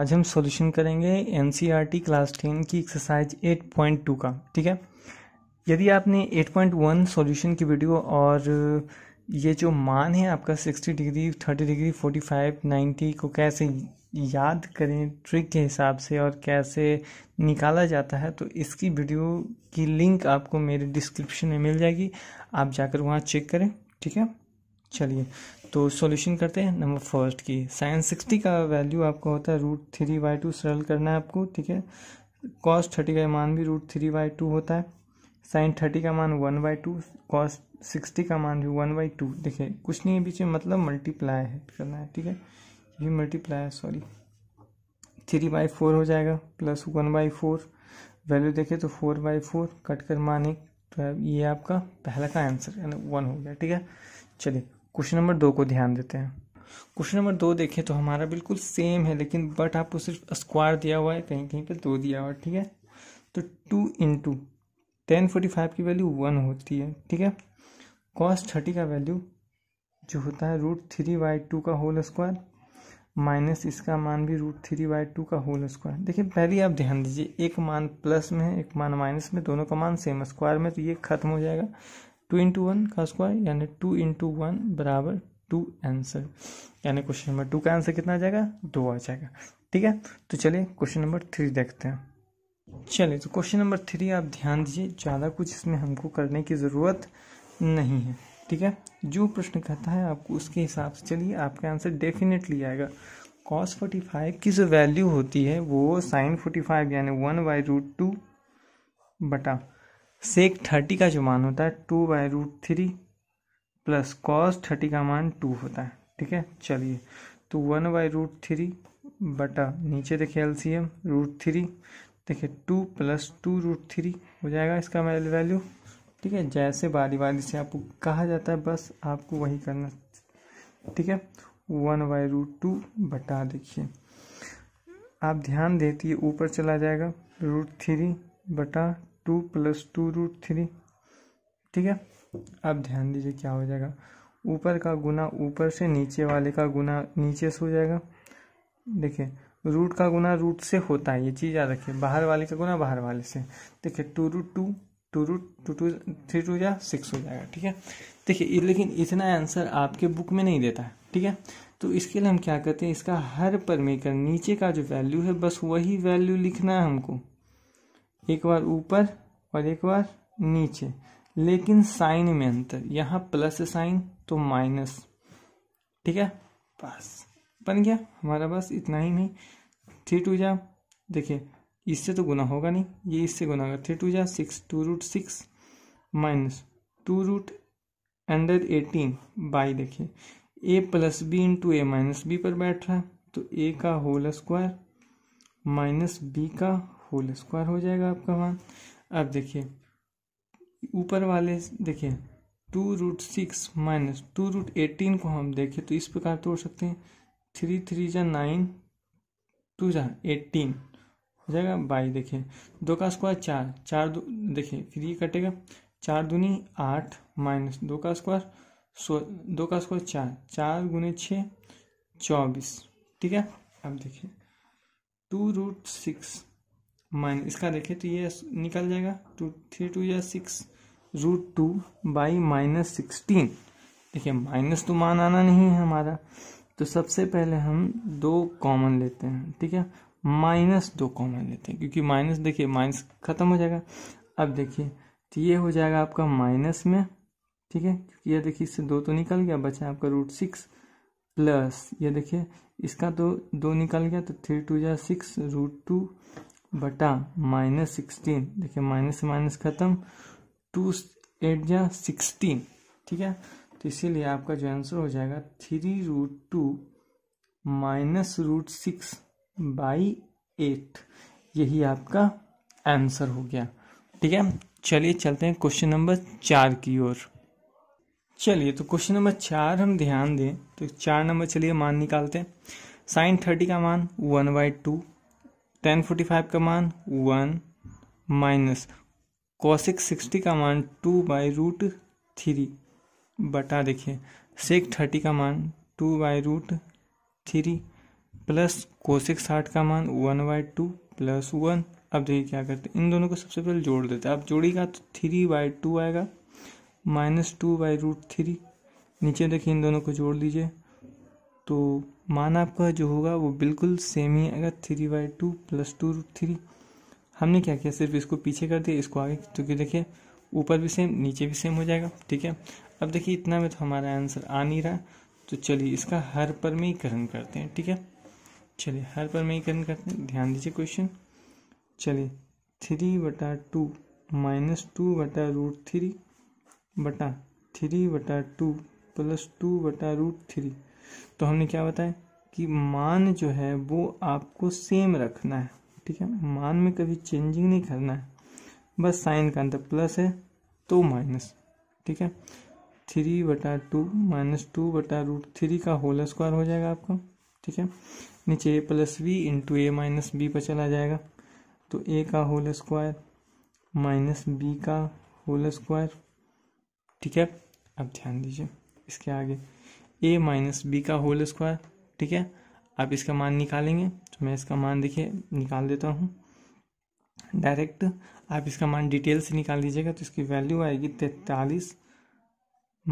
आज हम सॉल्यूशन करेंगे एन क्लास टेन की एक्सरसाइज 8.2 का ठीक है यदि आपने 8.1 सॉल्यूशन की वीडियो और ये जो मान है आपका 60 डिग्री 30 डिग्री 45 90 को कैसे याद करें ट्रिक के हिसाब से और कैसे निकाला जाता है तो इसकी वीडियो की लिंक आपको मेरे डिस्क्रिप्शन में मिल जाएगी आप जाकर वहाँ चेक करें ठीक है चलिए तो सॉल्यूशन करते हैं नंबर फर्स्ट की साइन सिक्सटी का वैल्यू आपको होता है रूट थ्री बाई टू सरल करना है आपको ठीक है कॉस थर्टी का मान भी रूट थ्री बाई टू होता है साइन थर्टी का मान one by two cos sixty का मान भी वन बाई टू देखिए कुछ नहीं है बीच में मतलब मल्टीप्लाई है करना है ठीक है ये मल्टीप्लाई है सॉरी थ्री बाई फोर हो जाएगा plus one by four value देखे तो फोर बाई फोर कट कर मान एक तो ये आपका पहला का आंसर यानी वन हो गया ठीक है चलिए क्वेश्चन नंबर दो को ध्यान देते हैं क्वेश्चन नंबर दो देखें तो हमारा बिल्कुल सेम है लेकिन बट आपको सिर्फ स्क्वायर दिया हुआ है कहीं कहीं पे दो दिया हुआ है ठीक है तो two into tan forty five की वैल्यू वन होती है ठीक है कॉस थर्टी का वैल्यू जो होता है रूट थ्री बाई टू का होल स्क्वायर माइनस इसका मान भी रूट थ्री बाई टू का होल स्क्वायर देखिए पहले आप ध्यान दीजिए एक मान प्लस में है एक मान माइनस में दोनों का मान सेम स्क्वायर में तो ये खत्म हो जाएगा टू इंटू वन का स्क्वायर यानी टू इंटू वन बराबर टू आंसर यानी क्वेश्चन नंबर टू का आंसर कितना आ जाएगा दो आ जाएगा ठीक है तो चलिए क्वेश्चन नंबर थ्री देखते हैं चलिए तो क्वेश्चन नंबर थ्री आप ध्यान दीजिए ज़्यादा कुछ इसमें हमको करने की ज़रूरत नहीं है ठीक है जो प्रश्न कहता है आपको उसके हिसाब से चलिए आपका आंसर डेफिनेटली आएगा कॉस फोर्टी फाइव की जो वैल्यू होती है वो साइन फोर्टी फाइव यानी वन बाई रूट टू बटा सेक थर्टी का जो मान होता है two by root three plus cos thirty का मान टू होता है ठीक है चलिए तो वन बाई रूट थ्री बटा नीचे देखिए L C M root three देखिए two plus two root three हो जाएगा इसका वैल्यू ठीक है जैसे बारी बारी से आपको कहा जाता है बस आपको वही करना ठीक है वन बाई रूट टू बटा देखिए आप ध्यान देती है ऊपर चला जाएगा रूट थ्री बटा two plus two root three ठीक है अब ध्यान दीजिए क्या हो जाएगा ऊपर का गुना ऊपर से नीचे वाले का गुना नीचे से हो जाएगा देखिए रूट का गुना रूट से होता है ये चीज़ याद रखिए बाहर वाले का गुना बाहर वाले से देखिए two root two two root two two three two या सिक्स हो जाएगा ठीक है देखिए लेकिन इतना आंसर आपके बुक में नहीं देता है ठीक है तो इसके लिए हम क्या करते हैं इसका हर परमेकर नीचे का जो वैल्यू है बस वही वैल्यू लिखना है हमको एक बार ऊपर और एक बार नीचे लेकिन साइन में अंतर यहाँ प्लस साइन तो माइनस ठीक है बस बन गया हमारा बस इतना ही नहीं थ्री टू जा देखिए इससे तो गुना होगा नहीं ये इससे गुना होगा थ्री टू जा six two root six minus two root under eighteen by देखिए A plus B into A minus B पर बैठ रहा है तो ए का होल स्क्वायर माइनस बी का होल स्क्वायर हो जाएगा आपका वहाँ अब देखिए ऊपर वाले देखिए two root six minus two root eighteen को हम देखें तो इस प्रकार तोड़ सकते हैं थ्री थ्री जा नाइन टू जा एटीन हो जाएगा बाई देखिए दो का स्क्वायर चार चार दो देखिए फिर ये कटेगा चार दूनी आठ माइनस दो का स्क्वायर सो दो का स्क्वायर चार चार गुने छः चौबीस ठीक है अब देखिए टू रूट सिक्स माइनस इसका देखें तो ये निकल जाएगा टू थ्री टू या six root two by minus sixteen देखिए माइनस तो मान आना नहीं है हमारा तो सबसे पहले हम दो कॉमन लेते हैं ठीक है माइनस दो कॉमन लेते हैं क्योंकि माइनस देखिए माइनस ख़त्म हो जाएगा अब देखिए तो ये हो जाएगा आपका माइनस में ठीक है क्योंकि ये देखिए इससे दो तो निकल गया बचा आपका रूट सिक्स प्लस ये देखिए इसका तो दो निकल गया तो थ्री टू या सिक्स रूट टू बटा माइनस सिक्सटीन देखिए माइनस से माइनस खत्म टू एट जा सिक्सटीन ठीक है तो इसीलिए आपका जो आंसर हो जाएगा three root two minus root six by eight यही आपका आंसर हो गया ठीक है चलिए चलते हैं क्वेश्चन नंबर चार की ओर चलिए तो क्वेश्चन नंबर चार हम ध्यान दें तो चार नंबर चलिए मान निकालते हैं साइन थर्टी का मान one by two tan forty five का मान वन माइनस कॉसिक सिक्सटी का मान टू बाई रूट थ्री बटा देखिए सेक थर्टी का मान two by root three plus कोशिक साठ का मान one by two plus one अब देखिए क्या करते हैं इन दोनों को सबसे पहले जोड़ देते हैं अब जोड़ेगा तो थ्री बाई टू आएगा minus two by root three नीचे देखिए इन दोनों को जोड़ दीजिए तो मान आपका जो होगा वो बिल्कुल सेम ही आएगा three by two plus two root three हमने क्या किया सिर्फ इसको पीछे कर दिया इसको आगे क्योंकि देखिए ऊपर भी सेम नीचे भी सेम हो जाएगा ठीक है अब देखिए इतना में तो हमारा आंसर आ नहीं रहा तो चलिए इसका हर पर में ही करण करते हैं ठीक है चलिए हर पर में ही करण करते हैं ध्यान दीजिए क्वेश्चन चलिए थ्री बटा टू माइनस टू बटा रूट थ्री बटा थ्री बटा टू प्लस टू बटा रूट थ्री तो हमने क्या बताया कि मान जो है वो आपको सेम रखना है ठीक है मान में कभी चेंजिंग नहीं करना है बस साइन का अंतर प्लस है तो माइनस ठीक है थ्री बटा टू माइनस टू बटा रूट थ्री का होल स्क्वायर हो जाएगा आपका ठीक है नीचे A plus B into A minus B पर चला जाएगा तो ए का होल स्क्वायर माइनस बी का होल स्क्वायर ठीक है अब ध्यान दीजिए इसके आगे ए माइनस बी का होल स्क्वायर ठीक है आप इसका मान निकालेंगे तो मैं इसका मान देखिए निकाल देता हूँ डायरेक्ट आप इसका मान डिटेल से निकाल लीजिएगा तो इसकी वैल्यू आएगी तैतालीस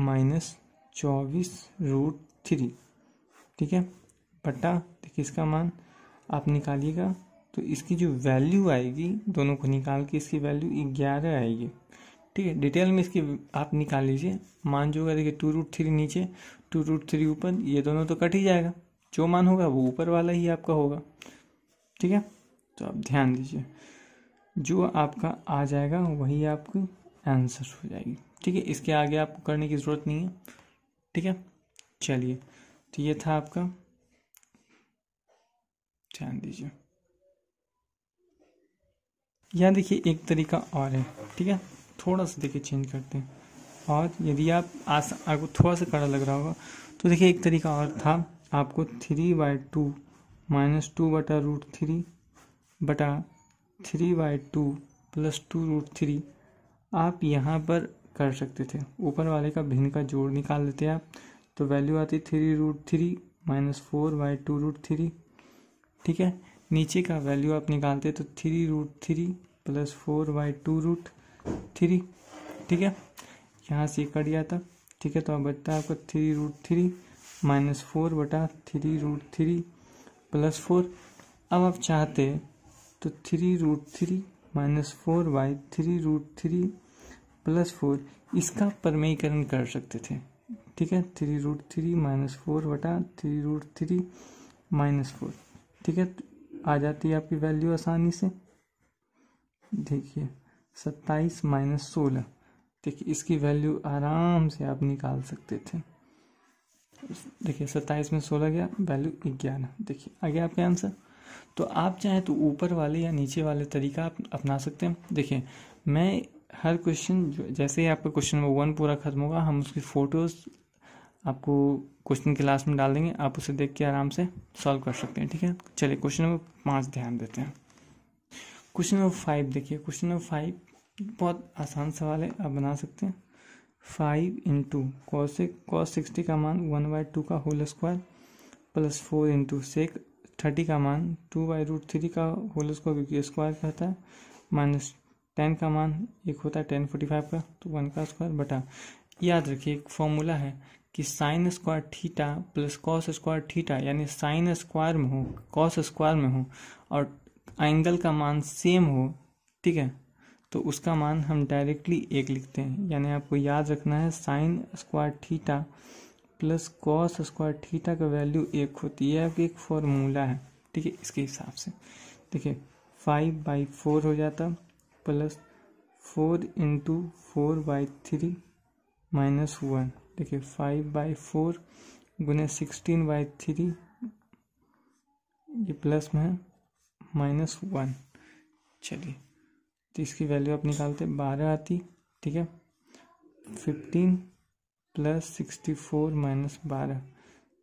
माइनस चौबीस रूट थ्री ठीक है बटा देखिए इसका मान आप निकालिएगा तो इसकी जो वैल्यू आएगी दोनों को निकाल के इसकी वैल्यू ग्यारह आएगी ठीक है डिटेल में इसकी आप निकाल लीजिए मान जो होगा देखिए टू रूट थ्री नीचे टू रूट थ्री ऊपर ये दोनों तो कट ही जाएगा जो मान होगा वो ऊपर वाला ही आपका होगा ठीक है तो आप ध्यान दीजिए जो आपका आ जाएगा वही आपकी आंसर हो जाएगी ठीक है इसके आगे आपको करने की ज़रूरत नहीं है ठीक है चलिए तो ये था आपका ध्यान दीजिए यहाँ देखिए एक तरीका और है ठीक है थोड़ा सा देखिए चेंज करते हैं और यदि आप आस आपको थोड़ा सा कड़ा लग रहा होगा तो देखिए एक तरीका और था आपको three by two minus two बटा रूट थ्री बटा three by two plus two root three आप यहाँ पर कर सकते थे ऊपर वाले का भिन्न का जोड़ निकाल लेते आप तो वैल्यू आती three root three minus four by two root three ठीक है नीचे का वैल्यू आप निकालते तो three root three plus four by two root three ठीक है यहाँ से कट गया था ठीक है तो अब बचता है आपका three root three minus four बटा three root three plus four अब आप चाहते तो three root three minus four by three root three plus four इसका परमयीकरण कर सकते थे ठीक है three root three minus four बटा three root three minus four ठीक है आ जाती है आपकी वैल्यू आसानी से देखिए सत्ताईस माइनस सोलह देखिए इसकी वैल्यू आराम से आप निकाल सकते थे देखिए सत्ताईस में सोलह गया वैल्यू ग्यारह देखिए आ गया आपके आंसर तो आप चाहें तो ऊपर वाले या नीचे वाले तरीका आप अपना सकते हैं देखिए मैं हर क्वेश्चन जैसे ही आपका क्वेश्चन नंबर वन पूरा ख़त्म होगा हम उसकी फ़ोटोज़ आपको क्वेश्चन क्लास में डाल देंगे आप उसे देख के आराम से सॉल्व कर सकते हैं ठीक है चलिए क्वेश्चन नंबर पाँच ध्यान देते हैं क्वेश्चन नंबर फाइव देखिए क्वेश्चन नंबर फाइव बहुत आसान सवाल है आप बना सकते हैं five into cos cos sixty का मान वन बाई टू का whole square plus four into sec thirty का मान टू बाई रूट थ्री का होल स्क्वायर क्योंकि स्क्वायर का होता है माइनस टेन का मान एक होता है टेन फोर्टी फाइव का तो वन का स्क्वायर बटा याद रखिए एक फॉर्मूला है कि sine square theta plus cos square theta यानी साइन स्क्वायर में हो कॉस स्क्वायर में हो और एंगल का मान सेम हो ठीक है तो उसका मान हम डायरेक्टली एक लिखते हैं यानी आपको याद रखना है sine square theta plus cos square theta का वैल्यू एक होती है आपकी एक फॉर्मूला है ठीक है इसके हिसाब से देखिए फाइव बाई फोर हो जाता plus four into four by three minus one देखिए फाइव बाई फोर गुने सिक्सटीन बाई थ्री ये प्लस में है माइनस वन चलिए तो इसकी वैल्यू आप निकालते हैं बारह आती ठीक है fifteen plus sixty four minus बारह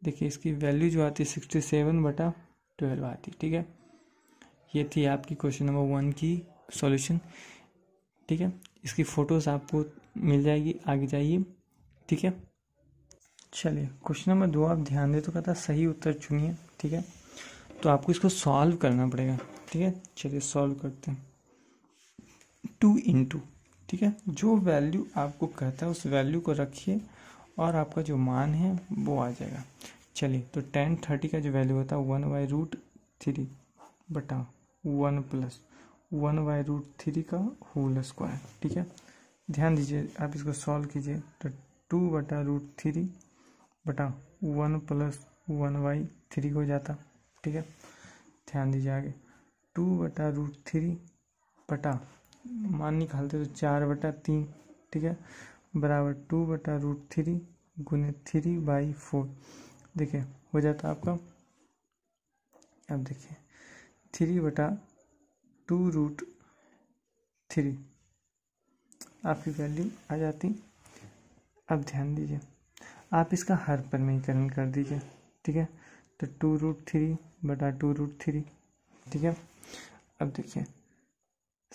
देखिए इसकी वैल्यू जो आती है सिक्सटी सेवन बटा ट्वेल्व आती ठीक है ये थी आपकी क्वेश्चन नंबर वन की सॉल्यूशन ठीक है इसकी फ़ोटोज़ आपको मिल जाएगी आगे जाइए ठीक है चलिए क्वेश्चन नंबर दो आप ध्यान दे तो कहता सही उत्तर चुनिए ठीक है तो आपको इसको सॉल्व करना पड़ेगा ठीक है चलिए सॉल्व करते हैं टू इंटू ठीक है जो वैल्यू आपको कहता है उस वैल्यू को रखिए और आपका जो मान है वो आ जाएगा चलिए तो टेन थर्टी का जो वैल्यू होता है वन बाई रूट थ्री बटा one plus one by root three का होल स्क्वायर ठीक है ध्यान दीजिए आप इसको सॉल्व कीजिए तो टू बटा रूट थ्री बटा one plus one by three हो जाता ठीक है ध्यान दीजिए आगे टू बटा रूट थ्री बटा मान निकालते तो चार बटा तीन ठीक है बराबर टू बटा रूट थ्री गुने थ्री बाई फोर देखिए हो जाता आपका अब देखिए थ्री बटा टू रूट थ्री आपकी वैल्यू आ जाती अब ध्यान दीजिए आप इसका हर परमीकरण कर दीजिए ठीक है तो टू रूट थ्री बटा टू रूट थ्री ठीक है अब देखिए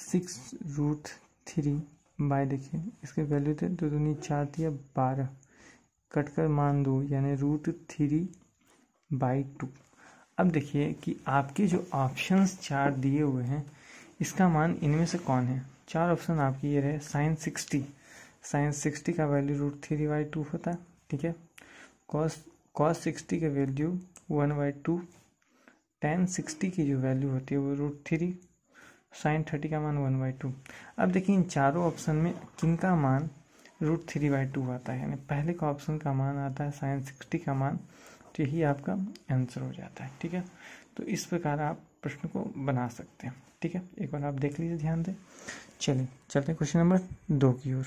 सिक्स रूट थ्री बाय देखिए इसके वैल्यू थे दो दूनी चार थी या बारह कट कर मान दो यानी रूट थ्री बाई टू अब देखिए कि आपके जो ऑप्शंस चार दिए हुए हैं इसका मान इनमें से कौन है चार ऑप्शन आपके ये रहे साइन सिक्सटी साइन सिक्सटी का value root three by two होता है ठीक है कॉस कॉस सिक्सटी का value one by two tan sixty की जो वैल्यू होती है वो रूट थ्री साइन थर्टी का मान वन बाई टू अब देखिए इन चारों ऑप्शन में किन का मान रूट थ्री बाई टू आता है यानी पहले का ऑप्शन का मान आता है साइन सिक्सटी का मान तो यही आपका आंसर हो जाता है ठीक है तो इस प्रकार आप प्रश्न को बना सकते हैं ठीक है एक बार आप देख लीजिए ध्यान दें चलिए चलते हैं क्वेश्चन नंबर दो की ओर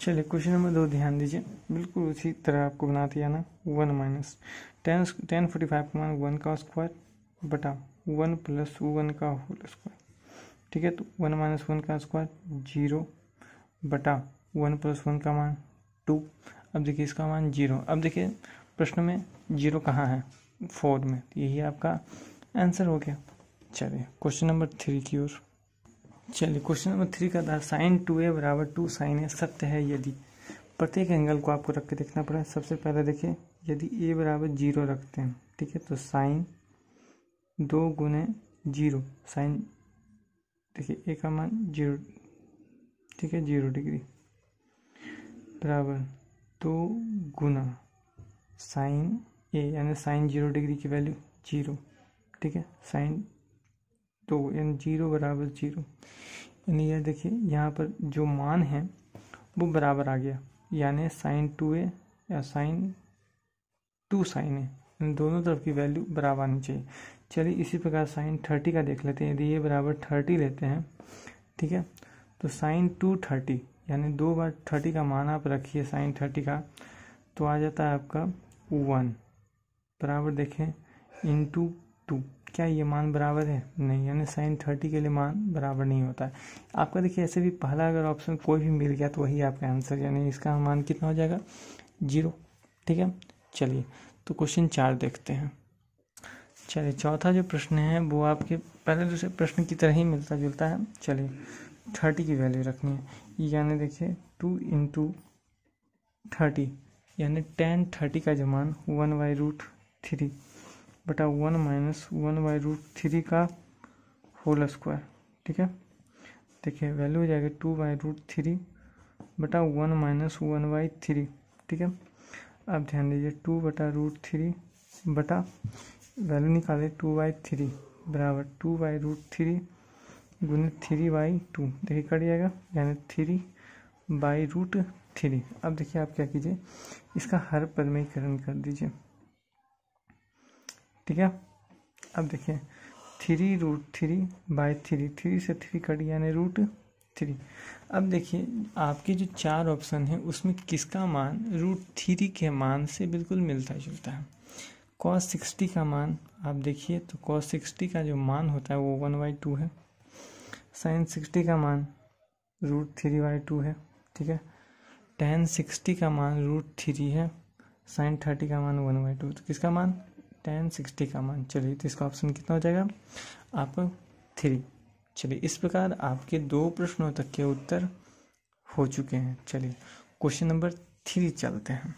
चलिए क्वेश्चन नंबर दो ध्यान दीजिए बिल्कुल उसी तरह आपको बनाते आना one minus tan tan forty five का मान वन का स्क्वायर बटा वन प्लस वन का होल स्क्वायर ठीक है तो वन माइनस वन का स्क्वायर जीरो बटा वन प्लस वन का मान टू अब देखिए इसका मान जीरो अब देखिए प्रश्न में जीरो कहाँ है फोर में यही आपका आंसर हो गया चलिए क्वेश्चन नंबर थ्री की ओर चलिए क्वेश्चन नंबर थ्री का था साइन टू ए बराबर टू साइन ए सत्य है यदि प्रत्येक एंगल को आपको रख के देखना पड़ेगा सबसे पहले देखिए यदि ए बराबर जीरो रखते हैं ठीक है तो साइन दो गुने जीरो साइन देखिए ए का मान जीरो ठीक है जीरो डिग्री बराबर दो गुना साइन ए यानी साइन जीरो डिग्री की वैल्यू जीरो ठीक है साइन दो तो यानी जीरो बराबर जीरो यानी यह देखिए यहाँ पर जो मान है वो बराबर आ गया यानी साइन टू ए या साइन टू साइन ए दोनों तरफ की वैल्यू बराबर आनी चाहिए चलिए इसी प्रकार साइन थर्टी का देख लेते हैं यदि ये बराबर थर्टी लेते हैं ठीक है तो साइन टू थर्टी यानी दो बार थर्टी का मान आप रखिए साइन थर्टी का तो आ जाता है आपका वन बराबर देखें इन टू टू क्या ये मान बराबर है नहीं यानी साइन थर्टी के लिए मान बराबर नहीं होता है आपका देखिए ऐसे भी पहला अगर ऑप्शन कोई भी मिल गया तो वही आपका आंसर यानी इसका मान कितना हो जाएगा जीरो ठीक है चलिए तो क्वेश्चन चार देखते हैं चलिए चौथा जो प्रश्न है वो आपके पहले दूसरे प्रश्न की तरह ही मिलता जुलता है चलिए थर्टी की वैल्यू रखनी है यानी देखिए टू इंटू थर्टी यानी टेन थर्टी का जो मान वन बाई रूट थ्री बटा one minus one by root three का होल स्क्वायर ठीक है देखिए वैल्यू हो जाएगी टू बाई रूट थ्री बटा one minus one by three ठीक है अब ध्यान दीजिए टू बटा रूट थ्री बटा वैल्यू निकाले टू बाई थ्री बराबर टू बाई रूट थ्री गुण थ्री बाई टू देखिए कट जाएगा यानी थ्री बाई रूट थ्री अब देखिए आप क्या कीजिए इसका हर पद में करण कर दीजिए ठीक है अब देखिए three root three by three three से थ्री कट यानी रूट थ्री अब देखिए आपके जो चार ऑप्शन है उसमें किसका मान रूट थ्री के मान से बिल्कुल मिलता जुलता है कॉस सिक्सटी का मान आप देखिए तो कॉस सिक्सटी का जो मान होता है वो वन बाई टू है साइन सिक्सटी का मान रूट थ्री बाई टू है ठीक है टेन सिक्सटी का मान रूट थ्री है साइन थर्टी का मान वन बाई टू तो किसका मान टेन सिक्सटी का मान चलिए तो इसका ऑप्शन कितना हो जाएगा आपका थ्री चलिए इस प्रकार आपके दो प्रश्नों तक के उत्तर हो चुके हैं चलिए क्वेश्चन नंबर थ्री चलते हैं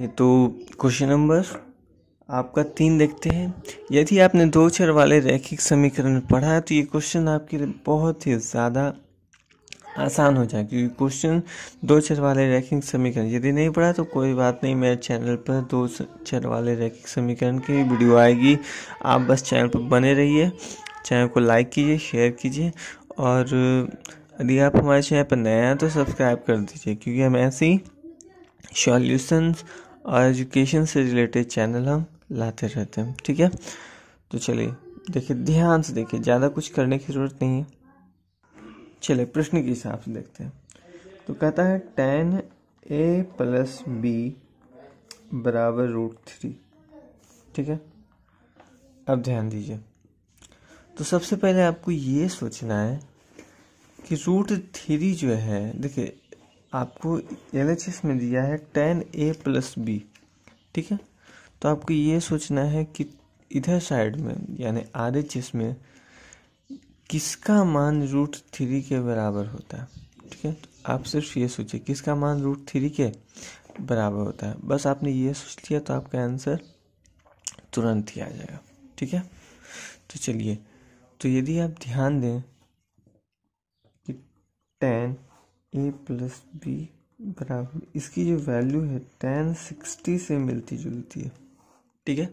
ये तो क्वेश्चन नंबर आपका तीन देखते हैं यदि आपने दो चर वाले रैखिक समीकरण पढ़ा है तो ये क्वेश्चन आपके लिए बहुत ही ज़्यादा आसान हो जाए क्योंकि क्वेश्चन दो चर वाले रैखिक समीकरण यदि नहीं पढ़ा तो कोई बात नहीं मेरे चैनल पर दो चर वाले रैखिक समीकरण की वीडियो आएगी आप बस चैनल पर बने रहिए चैनल को लाइक कीजिए शेयर कीजिए और यदि आप हमारे चैनल पर नए हैं तो सब्सक्राइब कर दीजिए क्योंकि हम ऐसी सॉल्यूशन और एजुकेशन से रिलेटेड चैनल हम लाते रहते हैं ठीक है तो चलिए देखिए ध्यान से देखिए ज़्यादा कुछ करने की ज़रूरत नहीं है चले प्रश्न के हिसाब से देखते हैं तो कहता है टेन ए प्लस बी बराबर रूट थ्री ठीक है अब ध्यान दीजिए तो सबसे पहले आपको ये सोचना है कि रूट थ्री जो है देखिए आपको एल एच एस में दिया है टेन ए प्लस बी ठीक है तो आपको ये सोचना है कि इधर साइड में यानी आर एच एस में किसका मान रूट थ्री के बराबर होता है ठीक है आप सिर्फ ये सोचिए किसका मान रूट थ्री के बराबर होता है बस आपने ये सोच लिया तो आपका आंसर तुरंत ही आ जाएगा ठीक है तो चलिए तो यदि आप ध्यान दें कि टेन ए प्लस बी बराबर इसकी जो वैल्यू है टेन सिक्सटी से मिलती जुलती है ठीक है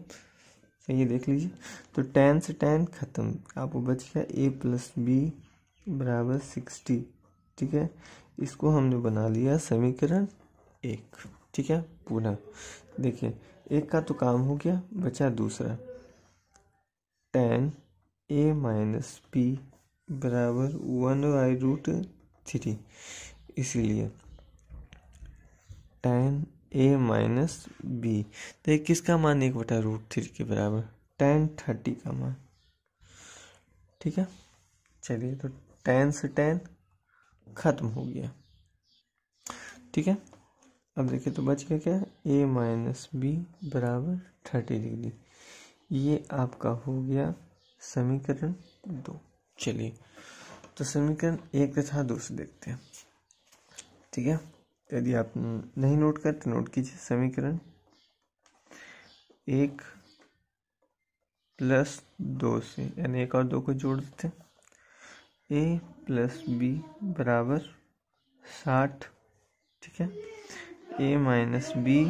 सही है देख लीजिए तो टेन से टेन ख़त्म आपको बच गया ए प्लस बी बराबर सिक्सटी ठीक है इसको हमने बना लिया समीकरण एक ठीक है पूरा देखिए एक का तो काम हो गया बचा दूसरा टेन ए माइनस पी बराबर वन बाई रूट थ्री इसलिए टेन ए माइनस बी तो किसका मान एक बटा रूट थ्री के बराबर टेन थर्टी का मान ठीक है चलिए तो टेन से टेन खत्म हो गया ठीक है अब देखिए तो बच गया क्या ए माइनस बी बराबर थर्टी डिग्री ये आपका हो गया समीकरण दो चलिए तो समीकरण एक तथा दो से देखते हैं ठीक है यदि आप नहीं नोट कर तो नोट कीजिए समीकरण एक प्लस दो से यानी एक और दो को जोड़ देते हैं ए प्लस बी बराबर साठ ठीक है ए माइनस बी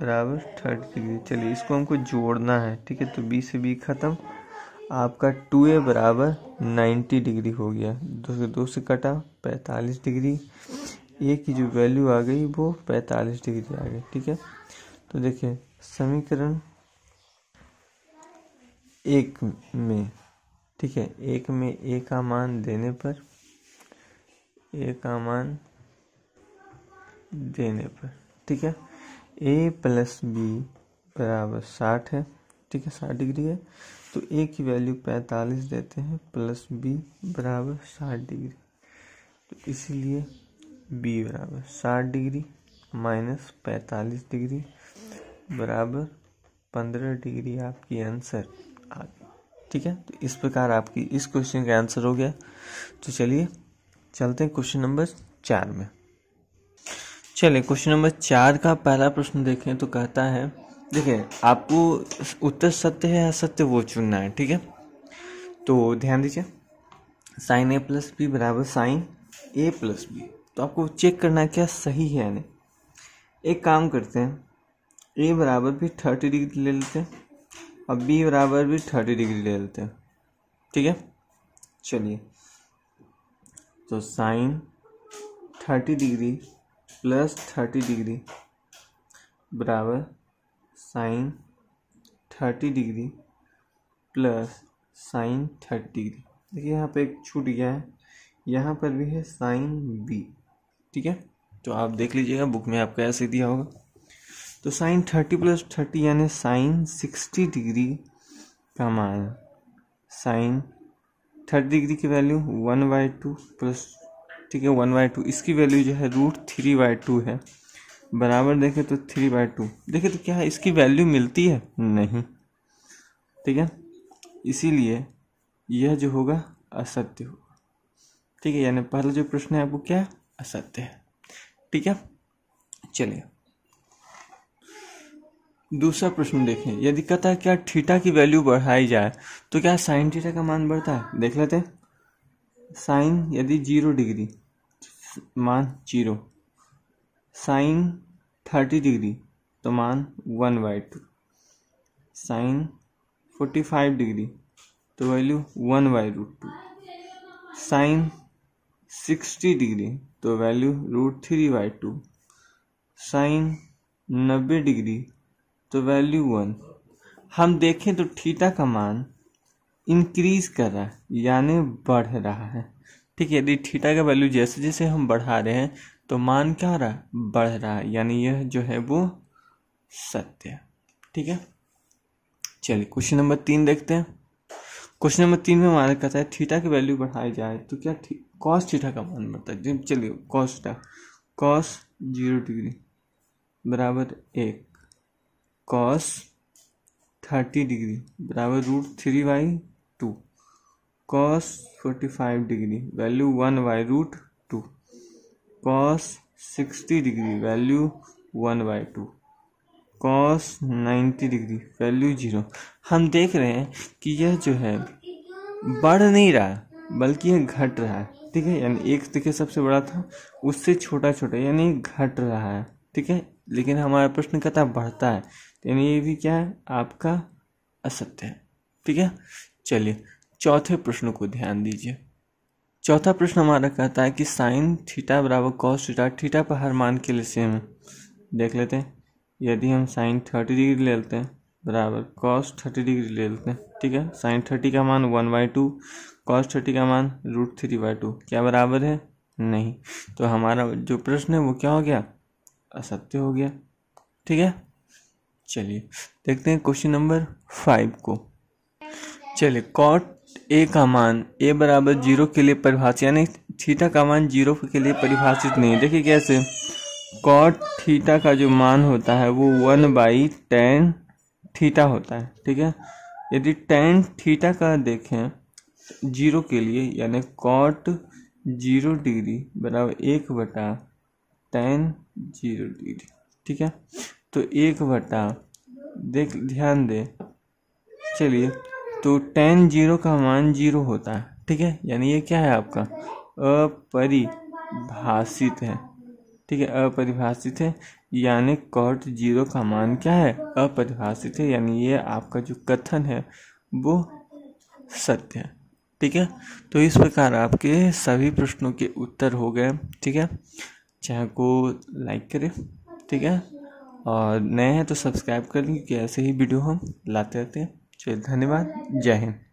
बराबर थर्टी डिग्री चलिए इसको हमको जोड़ना है ठीक है तो बी से बी ख़त्म आपका टू ए बराबर नाइन्टी डिग्री हो गया दो से दो से कटा पैंतालीस डिग्री ए की जो वैल्यू आ गई वो पैंतालीस डिग्री आ गई ठीक है तो देखिए समीकरण एक में ठीक है एक में ए का मान देने पर ए का मान देने पर ठीक है ए प्लस बी बराबर साठ है ठीक है साठ डिग्री है तो ए की वैल्यू पैंतालीस देते हैं प्लस बी बराबर साठ डिग्री तो इसीलिए बी बराबर साठ डिग्री माइनस पैंतालीस डिग्री बराबर पंद्रह डिग्री आपकी आंसर आ गई ठीक है तो इस प्रकार आपकी इस क्वेश्चन का आंसर हो गया तो चलिए चलते हैं क्वेश्चन नंबर चार में चलिए क्वेश्चन नंबर चार का पहला प्रश्न देखें तो कहता है देखिए आपको उत्तर सत्य है या सत्य वो चुनना है ठीक है तो ध्यान दीजिए साइन ए प्लस बी बराबर साइन ए प्लस बी तो आपको चेक करना क्या सही है यानी एक काम करते हैं ए बराबर भी थर्टी डिग्री ले लेते हैं और बी बराबर भी थर्टी डिग्री ले लेते हैं ठीक है चलिए तो sine thirty degree plus thirty degree बराबर sine thirty degree plus sine thirty degree देखिए यहाँ पे एक छूट गया है यहाँ पर भी है साइन बी ठीक है तो आप देख लीजिएगा बुक में आपका ऐसे दिया होगा तो साइन थर्टी प्लस थर्टी यानी साइन सिक्सटी डिग्री का मान साइन थर्टी डिग्री की value one by two plus ठीक है वन बाई टू इसकी वैल्यू जो है रूट थ्री बाई टू है बराबर देखें तो थ्री बाई टू देखे तो क्या है इसकी वैल्यू मिलती है नहीं ठीक है इसीलिए यह जो होगा असत्य होगा ठीक है यानी पहला जो प्रश्न है आपको क्या है असत्य है ठीक है चलिए दूसरा प्रश्न देखें यदि कहता है क्या थीटा की वैल्यू बढ़ाई जाए तो क्या साइन थीटा का मान बढ़ता है देख लेते हैं साइन यदि जीरो डिग्री मान जीरो साइन थर्टी डिग्री तो मान one by two sine forty five degree तो value one by root two sine sixty degree तो value root three by two sine नब्बे डिग्री तो वैल्यू वन हम देखें तो थीटा का मान इंक्रीज कर रहा है यानी बढ़ रहा है ठीक है यदि थीटा का वैल्यू जैसे जैसे हम बढ़ा रहे हैं तो मान क्या रहा है बढ़ रहा है यानी यह जो है वो सत्य ठीक है चलिए क्वेश्चन नंबर तीन देखते हैं क्वेश्चन नंबर तीन में हमारा कहता है थीटा की वैल्यू बढ़ाई जाए तो क्या कॉस थीटा का मान बढ़ता है चलिए cos theta cos zero degree बराबर एक कॉस थर्टी डिग्री बराबर root three by two cos forty five degree value one by root two cos sixty degree value one by two cos 90 degree value zero हम देख रहे हैं कि यह जो है बढ़ नहीं रहा है बल्कि यह घट रहा है ठीक है यानी एक देखिए सबसे बड़ा था उससे छोटा छोटा यानी घट रहा है ठीक है लेकिन हमारा प्रश्न कहता बढ़ता है यानी ये भी क्या है आपका असत्य है ठीक है चलिए चौथे प्रश्न को ध्यान दीजिए चौथा प्रश्न हमारा कहता है कि साइन थीटा बराबर कॉस थीटा थीटा पर हर मान के लिए सेम है देख लेते हैं यदि हम साइन थर्टी डिग्री ले लेते हैं बराबर कॉस थर्टी डिग्री ले लेते हैं ठीक है साइन थर्टी का मान one by two cos thirty का मान रूट थ्री बाई टू क्या बराबर है नहीं तो हमारा जो प्रश्न है वो क्या हो गया असत्य हो गया ठीक है चलिए देखते हैं क्वेश्चन नंबर फाइव को चलिए कॉट ए का मान ए बराबर जीरो के लिए परिभाषित यानी थीटा का मान जीरो के लिए परिभाषित नहीं है देखिए कैसे कॉट थीटा का जो मान होता है वो वन बाई टेन थीटा होता है ठीक है यदि टेन थीटा का देखें जीरो के लिए यानी कॉट जीरो डिग्री बराबर एक बटा टेन जीरो डिग्री ठीक है तो एक बटा देख ध्यान दें चलिए तो टेन जीरो का मान जीरो होता है ठीक है यानी ये क्या है आपका अपरिभाषित है ठीक है अपरिभाषित है यानी कॉट जीरो का मान क्या है अपरिभाषित है यानी ये आपका जो कथन है वो सत्य है ठीक है तो इस प्रकार आपके सभी प्रश्नों के उत्तर हो गए ठीक है चाहे को लाइक करें ठीक है और नए हैं तो सब्सक्राइब करें कि ऐसे ही वीडियो हम लाते रहते हैं चलिए धन्यवाद जय हिंद